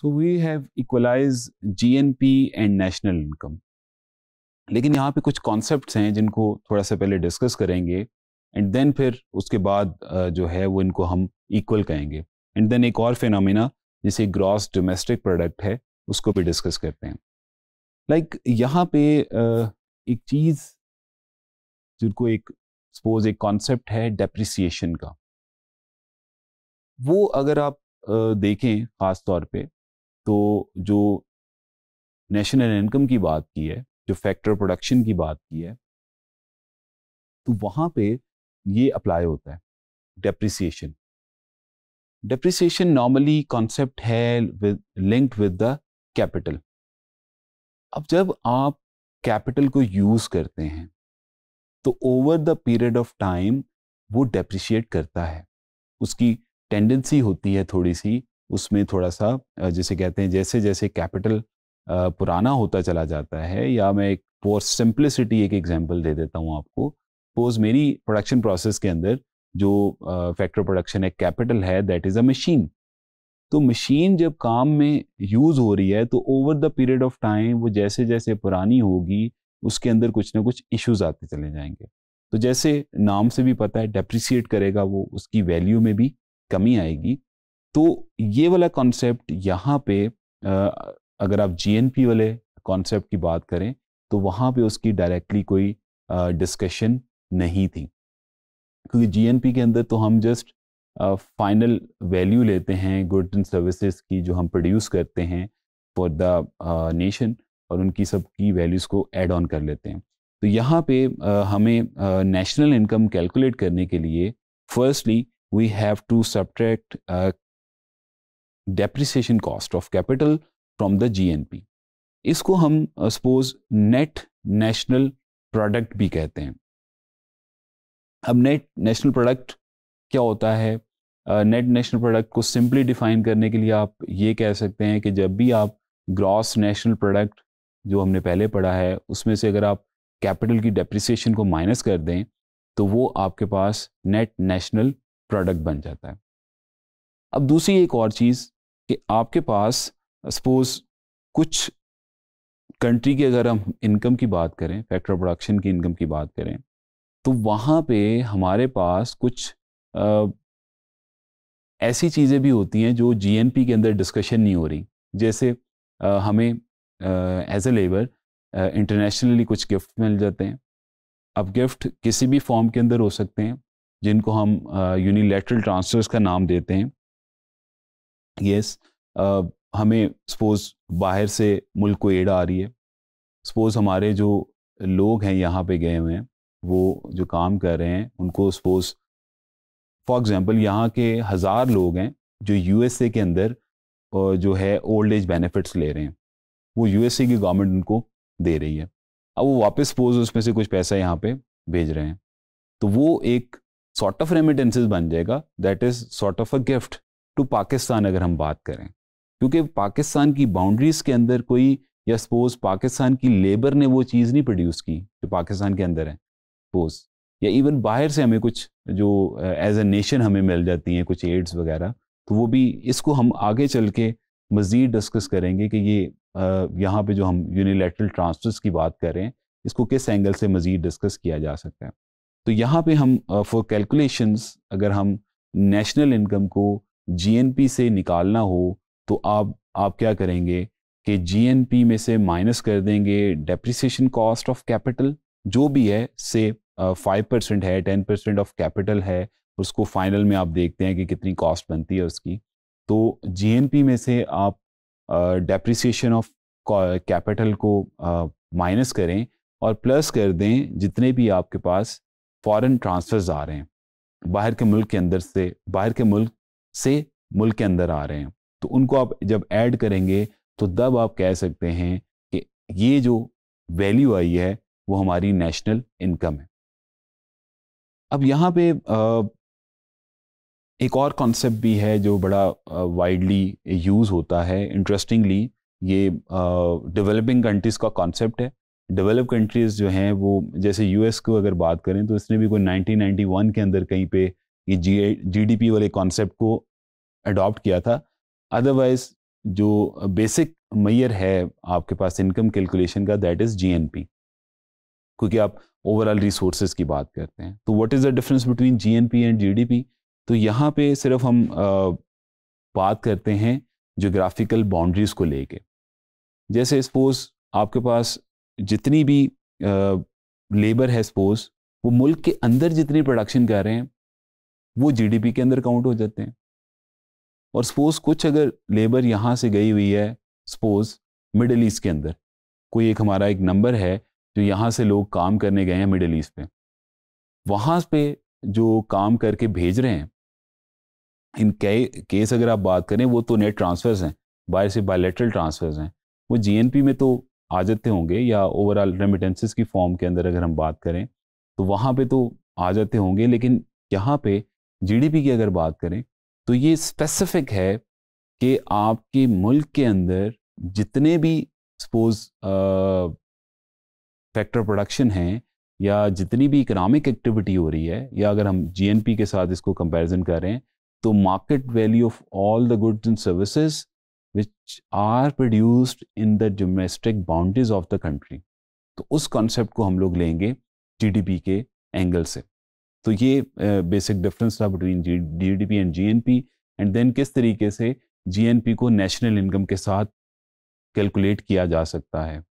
so we have equalize GNP and national income लेकिन यहाँ पे कुछ कॉन्सेप्ट्स हैं जिनको थोड़ा सा पहले डिस्कस करेंगे एंड देन फिर उसके बाद जो है वो इनको हम इक्वल कहेंगे एंड देन एक और फिनोमिना जिसे ग्रॉस डोमेस्टिक प्रोडक्ट है उसको भी डिस्कस करते हैं लाइक like, यहाँ पे एक चीज़ जिनको एक सपोज एक कॉन्सेप्ट है डेप्रिसिएशन का वो अगर आप देखें ख़ास तौर पे तो जो नेशनल इनकम की बात की है जो फैक्टर प्रोडक्शन की बात की है तो वहाँ पे ये अप्लाई होता है डेप्रिसिएशन डेप्रिसिएशन नॉर्मली कॉन्सेप्ट है with linked with the capital अब जब आप कैपिटल को यूज़ करते हैं तो over the period of time वो डेप्रिशिएट करता है उसकी टेंडेंसी होती है थोड़ी सी उसमें थोड़ा सा जैसे कहते हैं जैसे जैसे कैपिटल पुराना होता चला जाता है या मैं एक फॉर सिंप्लिसिटी एक एग्जाम्पल दे देता हूँ आपको पोज मेरी प्रोडक्शन प्रोसेस के अंदर जो फैक्ट्री प्रोडक्शन है कैपिटल है दैट इज़ अ मशीन तो मशीन जब काम में यूज़ हो रही है तो over the period of time वो जैसे जैसे पुरानी होगी उसके अंदर कुछ ना कुछ इश्यूज आते चले जाएंगे तो जैसे नाम से भी पता है डेप्रिसिएट करेगा वो उसकी वैल्यू में भी कमी आएगी तो ये वाला कॉन्सेप्ट यहाँ पे अगर आप जीएनपी वाले कॉन्सेप्ट की बात करें तो वहाँ पे उसकी डायरेक्टली कोई डिस्कशन नहीं थी क्योंकि जीएनपी के अंदर तो हम जस्ट फाइनल वैल्यू लेते हैं गुड्स एंड सर्विसेज की जो हम प्रोड्यूस करते हैं फॉर द नेशन और उनकी सब की वैल्यूज़ को एड ऑन कर लेते हैं तो यहाँ पे हमें नेशनल इनकम कैलकुलेट करने के लिए firstly we have to subtract depreciation cost of capital from the G इसको हम सपोज नेट नेशनल प्रोडक्ट भी कहते हैं अब नेट नेशनल प्रोडक्ट क्या होता है नेट नेशनल प्रोडक्ट को सिंपली डिफाइन करने के लिए आप ये कह सकते हैं कि जब भी आप ग्रॉस नेशनल प्रोडक्ट जो हमने पहले पढ़ा है उसमें से अगर आप कैपिटल की डेप्रिसिएशन को माइनस कर दें तो वो आपके पास नेट नेशनल प्रोडक्ट बन जाता है अब दूसरी एक और चीज़ कि आपके पास सपोज कुछ कंट्री की अगर हम इनकम की बात करें फैक्ट्री प्रोडक्शन की इनकम की बात करें तो वहाँ पे हमारे पास कुछ आ, ऐसी चीज़ें भी होती हैं जो जीएनपी के अंदर डिस्कशन नहीं हो रही जैसे आ, हमें एज ए लेबर इंटरनेशनली कुछ गिफ्ट मिल जाते हैं अब गिफ्ट किसी भी फॉर्म के अंदर हो सकते हैं जिनको हम यूनिलेटरल ट्रांसफर्स का नाम देते हैं यस yes, uh, हमें सपोज बाहर से मुल्क को एड आ रही है सपोज हमारे जो लोग हैं यहाँ पे गए हुए हैं वो जो काम कर रहे हैं उनको सपोज फॉर एग्ज़ाम्पल यहाँ के हज़ार लोग हैं जो यूएसए के अंदर जो है ओल्ड एज बेनिफिट्स ले रहे हैं वो यूएसए की गवर्नमेंट उनको दे रही है अब वो वापस सपोज उसमें से कुछ पैसा यहाँ पे भेज रहे हैं तो वो एक सॉर्ट ऑफ रेमिटेंसेस बन जाएगा that is sort of a gift to Pakistan अगर हम बात करें क्योंकि पाकिस्तान की बाउंड्रीज़ के अंदर कोई या सपोज पाकिस्तान की लेबर ने वो चीज़ नहीं प्रोड्यूस की जो पाकिस्तान के अंदर है सपोज या इवन बाहर से हमें कुछ जो एज ए नेशन हमें मिल जाती हैं कुछ एड्स वगैरह तो वो भी इसको हम आगे चल के मज़ीद डिस्कस करेंगे कि ये यहाँ पे जो हम यूनिलेटरल ट्रांसफर्स की बात कर रहे हैं इसको किस एंगल से मज़ीद डिस्कस किया जा सकता है तो यहाँ पे हम फॉर कैलकुलेशंस अगर हम नेशनल इनकम को जी से निकालना हो तो आप आप क्या करेंगे कि जी में से माइनस कर देंगे डेप्रिसिएशन कॉस्ट ऑफ कैपिटल जो भी है से फाइव परसेंट है टेन परसेंट ऑफ कैपिटल है उसको फाइनल में आप देखते हैं कि कितनी कॉस्ट बनती है उसकी तो जी में से आप डेप्रिसिएशन ऑफ कैपिटल को माइनस uh, करें और प्लस कर दें जितने भी आपके पास फॉरेन ट्रांसफर्स आ रहे हैं बाहर के मुल्क के अंदर से बाहर के मुल्क से मुल्क के अंदर आ रहे हैं तो उनको आप जब ऐड करेंगे तो तब आप कह सकते हैं कि ये जो वैल्यू आई है वो हमारी नेशनल इनकम है अब यहाँ पे एक और कॉन्सेप्ट भी है जो बड़ा वाइडली यूज़ होता है इंटरेस्टिंगली ये डेवलपिंग कंट्रीज़ का कॉन्सेप्ट है डेवलप कंट्रीज़ जो हैं वो जैसे यूएस को अगर बात करें तो इसने भी कोई 1991 के अंदर कहीं पे ये जी जीडीपी वाले कॉन्सेप्ट को अडॉप्ट किया था अदरवाइज जो बेसिक मैयर है आपके पास इनकम कैलकुलेशन का दैट इज़ जीएनपी क्योंकि आप ओवरऑल रिसोर्सेज की बात करते हैं तो what is the difference between GNP and GDP तो यहाँ पे सिर्फ हम आ, बात करते हैं जोग्राफिकल बाउंड्रीज़ को लेके जैसे सपोज आपके पास जितनी भी आ, लेबर है सपोज वो मुल्क के अंदर जितनी प्रोडक्शन कर रहे हैं वो जीडीपी के अंदर काउंट हो जाते हैं और सपोज कुछ अगर लेबर यहाँ से गई हुई है सपोज मिडल ईस्ट के अंदर कोई एक हमारा एक नंबर है जो यहाँ से लोग काम करने गए हैं मिडल ईस्ट पे वहाँ पे जो काम करके भेज रहे हैं इन के, केस अगर आप बात करें वो तो नेट ट्रांसफर्स हैं बाहर से बायोलेटरल ट्रांसफर्स हैं वो जीएनपी में तो आ जाते होंगे या ओवरऑल रेमिटेंसेस की फॉर्म के अंदर अगर हम बात करें तो वहाँ पे तो आ जाते होंगे लेकिन यहाँ पे जीडीपी की अगर बात करें तो ये स्पेसिफिक है कि आपके मुल्क के अंदर जितने भी सपोज फैक्टर प्रोडक्शन हैं या जितनी भी इकोनॉमिक एक्टिविटी हो रही है या अगर हम जीएनपी के साथ इसको कंपैरिजन कर रहे हैं तो market value of all the goods and services which are produced in the domestic boundaries of the country तो उस कॉन्सेप्ट को हम लोग लेंगे जीडीपी के एंगल से तो ये बेसिक डिफरेंस था between G D P and G N P and then किस तरीके से जी एन पी को नेशनल इनकम के साथ कैलकुलेट किया जा सकता है